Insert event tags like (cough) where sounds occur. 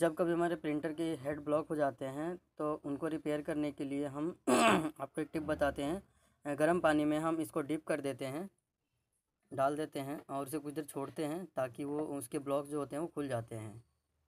जब कभी हमारे प्रिंटर के हेड ब्लॉक हो जाते हैं तो उनको रिपेयर करने के लिए हम (clears throat) आपको एक टिप बताते हैं गर्म पानी में हम इसको डिप कर देते हैं डाल देते हैं और उसे कुछ देर छोड़ते हैं ताकि वो उसके ब्लॉक जो होते हैं वो खुल जाते हैं